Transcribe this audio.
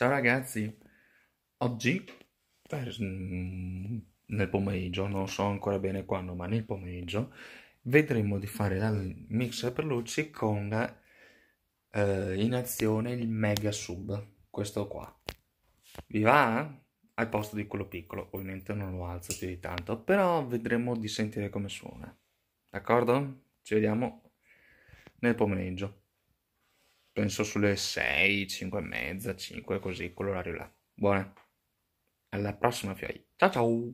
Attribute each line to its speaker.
Speaker 1: Ciao ragazzi, oggi mm, nel pomeriggio, non so ancora bene quando, ma nel pomeriggio vedremo di fare il mixer per luci con eh, in azione il Mega Sub, questo qua. Vi va? Al posto di quello piccolo, ovviamente non lo alzo più di tanto, però vedremo di sentire come suona. D'accordo? Ci vediamo nel pomeriggio penso sulle 6, 5 e mezza, 5 così, quell'orario là. Buona. Alla prossima, Fiori. Ciao ciao.